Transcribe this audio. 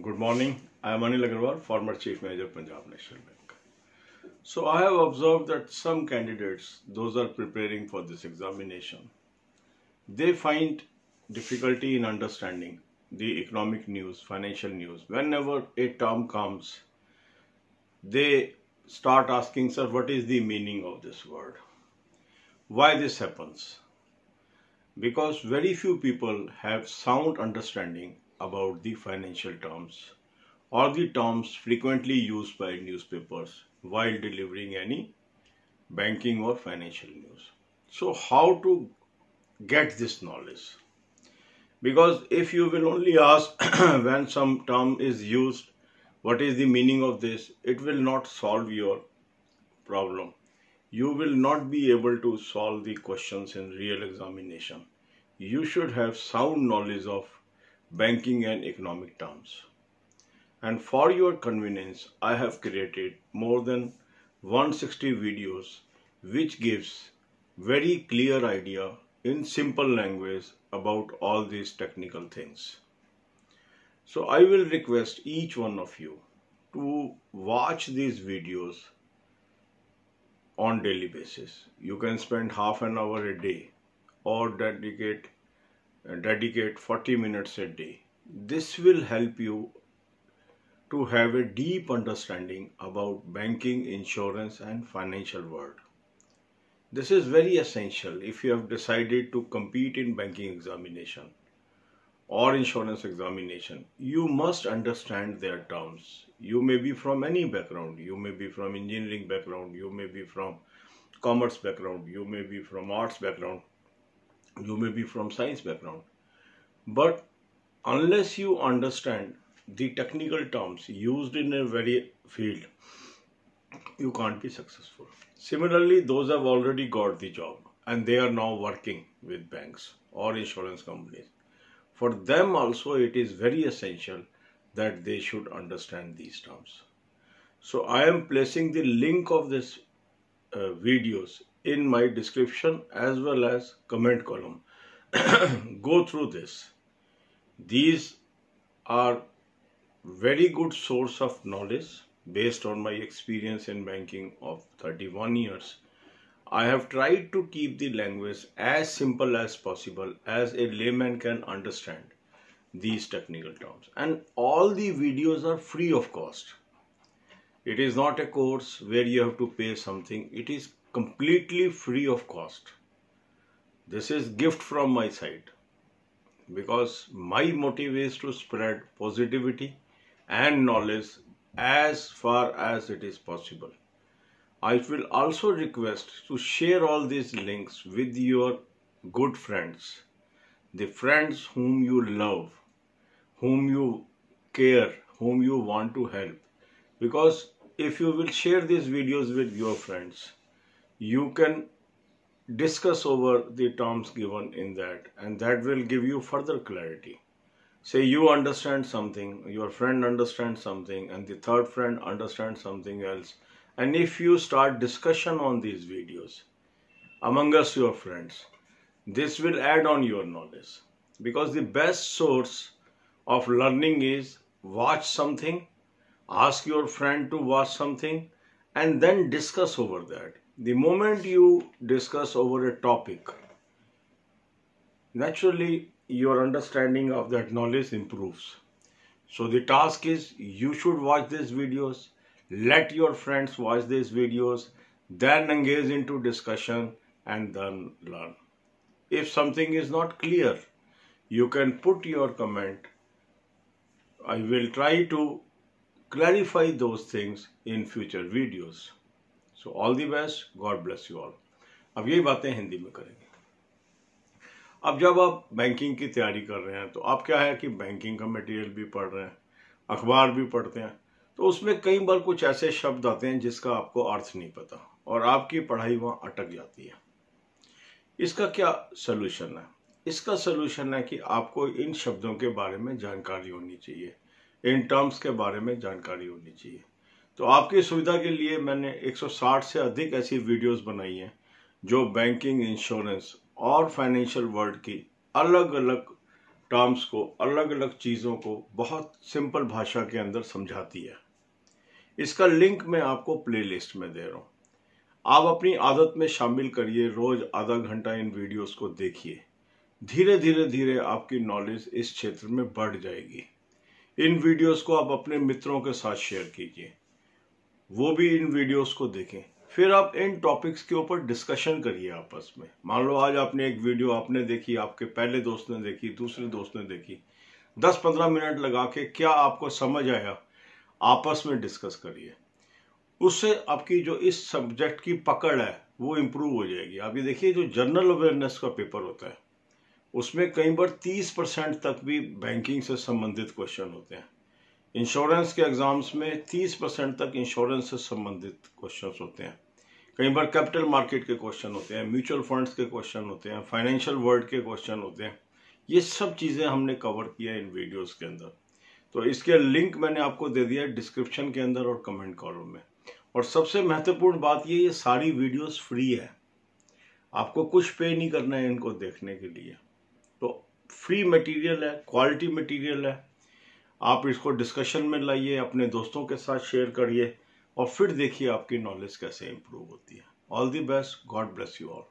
Good morning. I am Anil Agarwal, former Chief Manager Punjab National Bank. So I have observed that some candidates, those are preparing for this examination, they find difficulty in understanding the economic news, financial news. Whenever a term comes, they start asking, sir, what is the meaning of this word? Why this happens? Because very few people have sound understanding about the financial terms or the terms frequently used by newspapers while delivering any banking or financial news. So, how to get this knowledge? Because if you will only ask when some term is used, what is the meaning of this, it will not solve your problem. You will not be able to solve the questions in real examination. You should have sound knowledge of banking and economic terms. And for your convenience, I have created more than 160 videos which gives very clear idea in simple language about all these technical things. So I will request each one of you to watch these videos on daily basis. You can spend half an hour a day or dedicate dedicate 40 minutes a day. This will help you to have a deep understanding about banking, insurance and financial world. This is very essential if you have decided to compete in banking examination or insurance examination. You must understand their terms. You may be from any background. You may be from engineering background. You may be from commerce background. You may be from arts background you may be from science background but unless you understand the technical terms used in a very field you can't be successful similarly those have already got the job and they are now working with banks or insurance companies for them also it is very essential that they should understand these terms so i am placing the link of this uh, videos in my description as well as comment column. Go through this. These are very good source of knowledge based on my experience in banking of 31 years. I have tried to keep the language as simple as possible as a layman can understand these technical terms and all the videos are free of cost. It is not a course where you have to pay something. It is completely free of cost this is gift from my side because my motive is to spread positivity and knowledge as far as it is possible i will also request to share all these links with your good friends the friends whom you love whom you care whom you want to help because if you will share these videos with your friends you can discuss over the terms given in that and that will give you further clarity. Say you understand something, your friend understands something and the third friend understands something else. And if you start discussion on these videos among us your friends, this will add on your knowledge because the best source of learning is watch something, ask your friend to watch something and then discuss over that the moment you discuss over a topic, naturally your understanding of that knowledge improves. So the task is you should watch these videos, let your friends watch these videos, then engage into discussion and then learn. If something is not clear, you can put your comment. I will try to clarify those things in future videos. So all the best God bless you all अब यही बातें हिंदी में करेंगे अब जब आप banking की तैयारी कर रहे हैं तो आप क्या है कि बैंकिंग का मटेरियल भी पढ़ रहे हैं अखबार भी पढ़ते हैं तो उसमें कई बार कुछ ऐसे शब्द आते हैं जिसका आपको अर्थ नहीं पता और आपकी पढ़ाई वहाँ अटक जाती है इसका क्या सलूशन है इसका सलूशन है कि आपको इन शब्दों के बारे में जानकारी होनी चाहिए इन टर्म्स के बारे में जानकारी होनी चाहिए तो आपकी सुविधा के लिए मैंने 160 से अधिक ऐसी वीडियोस बनाई हैं जो बैंकिंग इंश्योरेंस और फाइनेंशियल वर्ल्ड की अलग अलग टर्म्स को अलग अलग चीज़ों को बहुत सिंपल भाषा के अंदर समझाती है इसका लिंक मैं आपको प्लेलिस्ट में दे रहा हूँ आप अपनी आदत में शामिल करिए रोज़ आधा घंटा इन वीडियोस को देखिए धीरे धीरे धीरे आपकी नॉलेज इस क्षेत्र में बढ़ जाएगी इन वीडियोस को आप अपने मित्रों के साथ शेयर कीजिए वो भी इन वीडियोस को देखें फिर आप इन टॉपिक्स के ऊपर डिस्कशन करिए आपस में मान लो आज आपने एक वीडियो आपने देखी आपके पहले दोस्त ने देखी दूसरे दोस्त ने देखी दस पंद्रह मिनट लगा के क्या आपको समझ आया आपस में डिस्कस करिए उससे आपकी जो इस सब्जेक्ट की पकड़ है वो इम्प्रूव हो जाएगी आप ये देखिए जो जनरल अवेयरनेस का पेपर होता है उसमें कई बार 30 परसेंट तक भी बैंकिंग से संबंधित क्वेश्चन होते हैं इंश्योरेंस के एग्ज़ाम्स में 30 परसेंट तक इंश्योरेंस से संबंधित क्वेश्चन होते हैं कई बार कैपिटल मार्केट के क्वेश्चन होते हैं म्यूचुअल फंड्स के क्वेश्चन होते हैं फाइनेंशियल वर्ल्ड के क्वेश्चन होते हैं ये सब चीज़ें हमने कवर किया इन वीडियोस के अंदर तो इसके लिंक मैंने आपको दे दिया है डिस्क्रिप्शन के अंदर और कमेंट कॉलम में और सबसे महत्वपूर्ण बात ये ये सारी वीडियोस फ्री है आपको कुछ पे नहीं करना है इनको देखने के लिए तो फ्री मटेरियल है क्वालिटी मटेरियल है आप इसको डिस्कशन में लाइए अपने दोस्तों के साथ शेयर करिए और फिर देखिए आपकी नॉलेज कैसे इम्प्रूव होती है all the best God bless you all